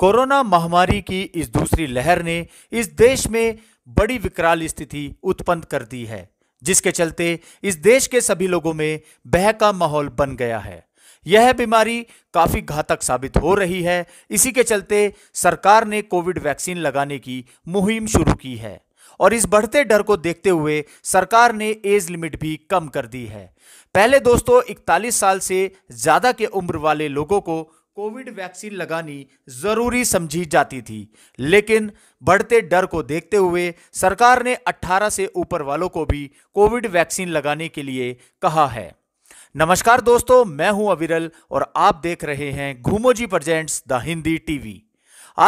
corona महामारी की इस दूसरी लहर ने इस देश में बड़ी विकराल स्थिति उत्पन्न कर दी है जिसके चलते इस देश के सभी लोगों में बह का माहौल बन गया है यह बीमारी काफ़ी घातक साबित हो रही है इसी के चलते सरकार ने कोविड वैक्सीन लगाने की मुहिम शुरू की है और इस बढ़ते डर को देखते हुए सरकार ने एज लिमिट भी कम कर दी है पहले दोस्तों 41 साल से ज़्यादा के उम्र वाले लोगों को कोविड वैक्सीन लगानी जरूरी समझी जाती थी लेकिन बढ़ते डर को देखते हुए सरकार ने 18 से ऊपर वालों को भी कोविड वैक्सीन लगाने के लिए कहा है नमस्कार दोस्तों मैं हूं अविरल और आप देख रहे हैं Ghumoji presents the Hindi TV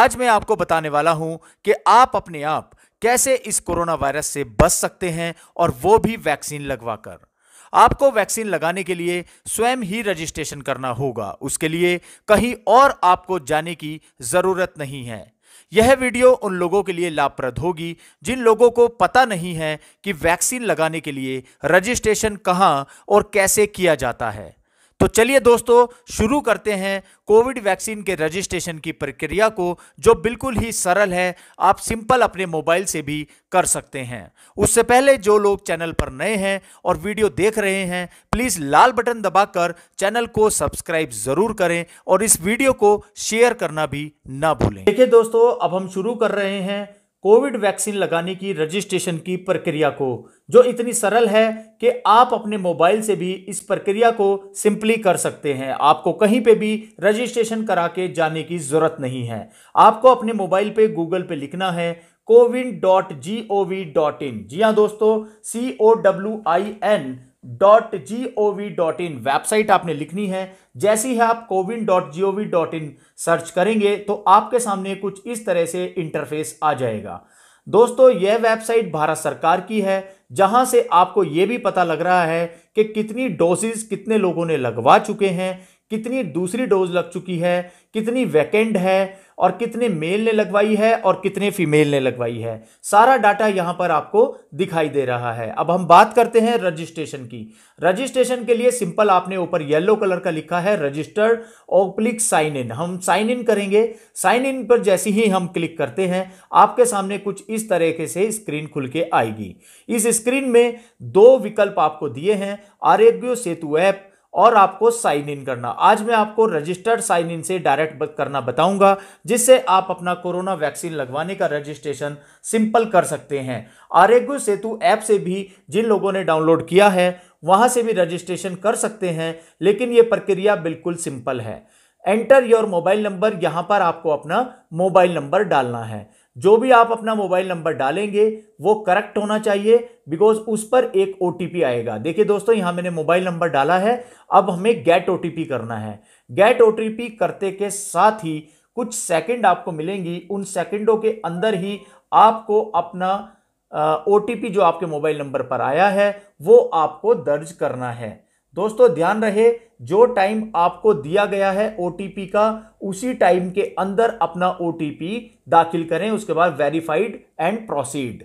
आज मैं आपको बताने वाला हूं कि आप अपने आप कैसे इस कोरोना वायरस से बच सकते हैं और वो भी वैक्सीन लगवाकर आपको वैक्सीन लगाने के लिए स्वयं ही रजिस्ट्रेशन करना होगा उसके लिए कहीं और आपको जाने की ज़रूरत नहीं है यह वीडियो उन लोगों के लिए लाभप्रद होगी जिन लोगों को पता नहीं है कि वैक्सीन लगाने के लिए रजिस्ट्रेशन कहां और कैसे किया जाता है तो चलिए दोस्तों शुरू करते हैं कोविड वैक्सीन के रजिस्ट्रेशन की प्रक्रिया को जो बिल्कुल ही सरल है आप सिंपल अपने मोबाइल से भी कर सकते हैं उससे पहले जो लोग चैनल पर नए हैं और वीडियो देख रहे हैं प्लीज़ लाल बटन दबाकर चैनल को सब्सक्राइब ज़रूर करें और इस वीडियो को शेयर करना भी ना भूलें देखिए दोस्तों अब हम शुरू कर रहे हैं कोविड वैक्सीन लगाने की रजिस्ट्रेशन की प्रक्रिया को जो इतनी सरल है कि आप अपने मोबाइल से भी इस प्रक्रिया को सिंपली कर सकते हैं आपको कहीं पे भी रजिस्ट्रेशन करा के जाने की ज़रूरत नहीं है आपको अपने मोबाइल पे गूगल पे लिखना है CoWIN dot G O V dot in जी हाँ दोस्तों C O W I N dot G O V dot in website आपने लिखनी है जैसे ही आप CoWIN dot G O V dot in search करेंगे तो आपके सामने कुछ इस तरह से इंटरफेस आ जाएगा दोस्तों यह वेबसाइट भारत सरकार की है जहां से आपको यह भी पता लग रहा है कि कितनी डोजेज कितने लोगों ने लगवा चुके हैं कितनी दूसरी डोज लग चुकी है कितनी वैकेंड है और कितने मेल ने लगवाई है और कितने फीमेल ने लगवाई है सारा डाटा यहां पर आपको दिखाई दे रहा है अब हम बात करते हैं रजिस्ट्रेशन की रजिस्ट्रेशन के लिए सिंपल आपने ऊपर येलो कलर का लिखा है रजिस्टर्ड ओप्लिक साइन इन हम साइन इन करेंगे साइन इन पर जैसे ही हम क्लिक करते हैं आपके सामने कुछ इस तरीके से स्क्रीन खुल के आएगी इस स्क्रीन में दो विकल्प आपको दिए हैं आरोग्य सेतु ऐप और आपको साइन इन करना आज मैं आपको रजिस्टर्ड साइन इन से डायरेक्ट करना बताऊंगा जिससे आप अपना कोरोना वैक्सीन लगवाने का रजिस्ट्रेशन सिंपल कर सकते हैं आरोग्य सेतु ऐप से भी जिन लोगों ने डाउनलोड किया है वहां से भी रजिस्ट्रेशन कर सकते हैं लेकिन ये प्रक्रिया बिल्कुल सिंपल है एंटर योर मोबाइल नंबर यहां पर आपको अपना मोबाइल नंबर डालना है जो भी आप अपना मोबाइल नंबर डालेंगे वो करेक्ट होना चाहिए बिकॉज उस पर एक ओ आएगा देखिए दोस्तों यहाँ मैंने मोबाइल नंबर डाला है अब हमें गेट ओ करना है गेट ओ करते के साथ ही कुछ सेकंड आपको मिलेंगी उन सेकंडों के अंदर ही आपको अपना ओ जो आपके मोबाइल नंबर पर आया है वो आपको दर्ज करना है दोस्तों ध्यान रहे जो टाइम आपको दिया गया है ओ का उसी टाइम के अंदर अपना ओ दाखिल करें उसके बाद वेरीफाइड एंड प्रोसीड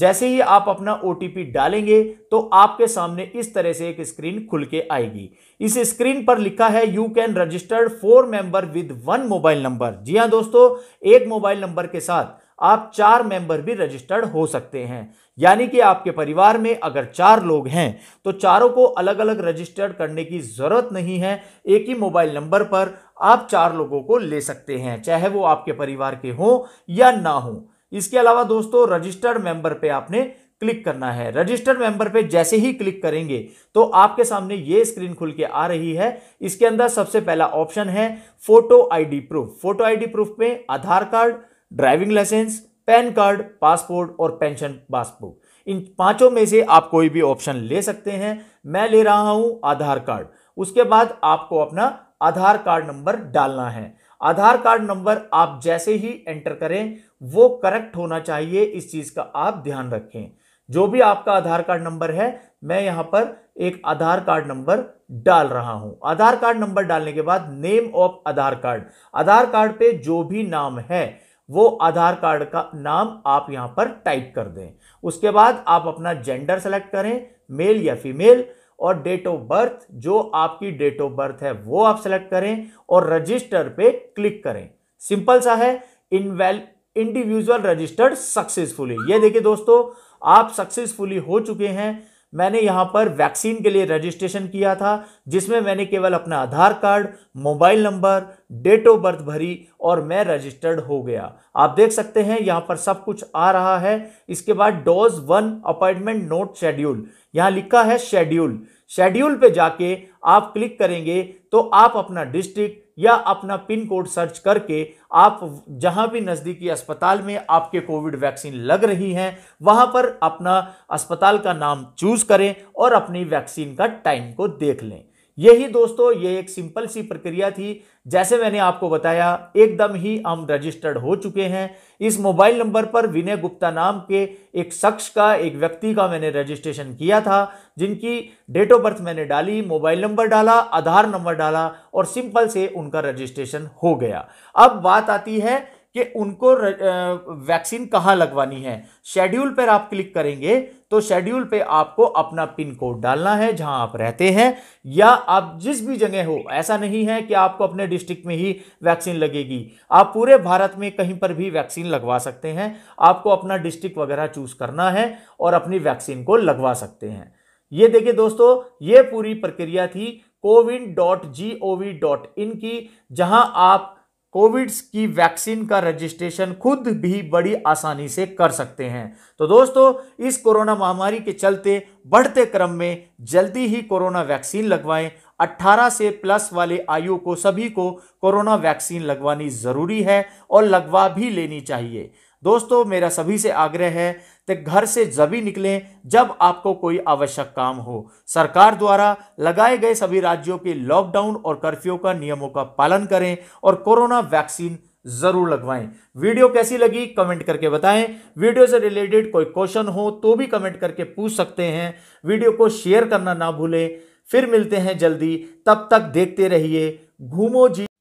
जैसे ही आप अपना ओ डालेंगे तो आपके सामने इस तरह से एक स्क्रीन खुल के आएगी इस स्क्रीन पर लिखा है you can registered for member with one mobile number जी हाँ दोस्तों एक मोबाइल नंबर के साथ आप चार मेंबर भी रजिस्टर्ड हो सकते हैं यानी कि आपके परिवार में अगर चार लोग हैं तो चारों को अलग अलग रजिस्टर्ड करने की ज़रूरत नहीं है एक ही मोबाइल नंबर पर आप चार लोगों को ले सकते हैं चाहे वो आपके परिवार के हों या ना हो इसके अलावा दोस्तों रजिस्टर्ड मेंबर पे आपने क्लिक करना है रजिस्टर्ड मेंबर पे जैसे ही क्लिक करेंगे तो आपके सामने ये स्क्रीन खुल के आ रही है इसके अंदर सबसे पहला ऑप्शन है photo ID proof photo ID proof में Aadhaar card driving licence PAN card passport और पेंशन पासबुक इन पांचों में से आप कोई भी ऑप्शन ले सकते हैं मैं ले रहा हूं आधार कार्ड उसके बाद आपको अपना आधार कार्ड नंबर डालना है आधार कार्ड नंबर आप जैसे ही एंटर करें वो करेक्ट होना चाहिए इस चीज का आप ध्यान रखें जो भी आपका आधार कार्ड नंबर है मैं यहां पर एक आधार कार्ड नंबर डाल रहा हूं आधार कार्ड नंबर डालने के बाद name of Aadhaar card Aadhaar card पे जो भी नाम है वो आधार कार्ड का नाम आप यहां पर टाइप कर दें उसके बाद आप अपना जेंडर सेलेक्ट करें मेल या फीमेल और डेट ऑफ बर्थ जो आपकी डेट ऑफ बर्थ है वो आप सेलेक्ट करें और रजिस्टर पे क्लिक करें सिंपल सा है इनवेल इंडिविजुअल रजिस्टर्ड सक्सेसफुली ये देखिए दोस्तों आप सक्सेसफुली हो चुके हैं मैंने यहाँ पर वैक्सीन के लिए रजिस्ट्रेशन किया था जिसमें मैंने केवल अपना Aadhaar card mobile number date of birth भरी और मैं रजिस्टर्ड हो गया आप देख सकते हैं यहाँ पर सब कुछ आ रहा है इसके बाद dose one appointment not schedule यहाँ लिखा है शेड्यूल शेड्यूल पे जाके आप क्लिक करेंगे तो आप अपना डिस्ट्रिक्ट या अपना पिन कोड सर्च करके आप जहां भी नज़दीकी अस्पताल में आपके कोविड वैक्सीन लग रही हैं वहां पर अपना अस्पताल का नाम चूज करें और अपनी वैक्सीन का टाइम को देख लें यही दोस्तों ये एक सिंपल सी प्रक्रिया थी जैसे मैंने आपको बताया एकदम ही हम रजिस्टर्ड हो चुके हैं इस मोबाइल नंबर पर विनय गुप्ता नाम के एक शख्स का एक व्यक्ति का मैंने रजिस्ट्रेशन किया था जिनकी डेट ऑफ बर्थ मैंने डाली मोबाइल नंबर डाला आधार नंबर डाला और सिंपल से उनका रजिस्ट्रेशन हो गया अब बात आती है कि उनको वैक्सीन कहाँ लगवानी है शेड्यूल पर आप क्लिक करेंगे तो शेड्यूल पे आपको अपना पिन कोड डालना है जहां आप रहते हैं या आप जिस भी जगह हो ऐसा नहीं है कि आपको अपने डिस्ट्रिक्ट में ही वैक्सीन लगेगी आप पूरे भारत में कहीं पर भी वैक्सीन लगवा सकते हैं आपको अपना डिस्ट्रिक्ट वगैरह चूज करना है और अपनी वैक्सीन को लगवा सकते हैं ये देखिए दोस्तों ये पूरी प्रक्रिया थी CoWIN dot G O V dot in की जहां आप कोविड की वैक्सीन का रजिस्ट्रेशन खुद भी बड़ी आसानी से कर सकते हैं तो दोस्तों इस कोरोना महामारी के चलते बढ़ते क्रम में जल्दी ही कोरोना वैक्सीन लगवाएं 18 से प्लस वाले आयु को सभी को कोरोना वैक्सीन लगवानी ज़रूरी है और लगवा भी लेनी चाहिए दोस्तों मेरा सभी से आग्रह है कि घर से जभी निकलें जब आपको कोई आवश्यक काम हो सरकार द्वारा लगाए गए सभी राज्यों के लॉकडाउन और कर्फ्यू का नियमों का पालन करें और कोरोना वैक्सीन जरूर लगवाएं वीडियो कैसी लगी कमेंट करके बताएं वीडियो से रिलेटेड कोई क्वेश्चन हो तो भी कमेंट करके पूछ सकते हैं वीडियो को शेयर करना ना भूलें फिर मिलते हैं जल्दी तब तक देखते रहिए घूमो जी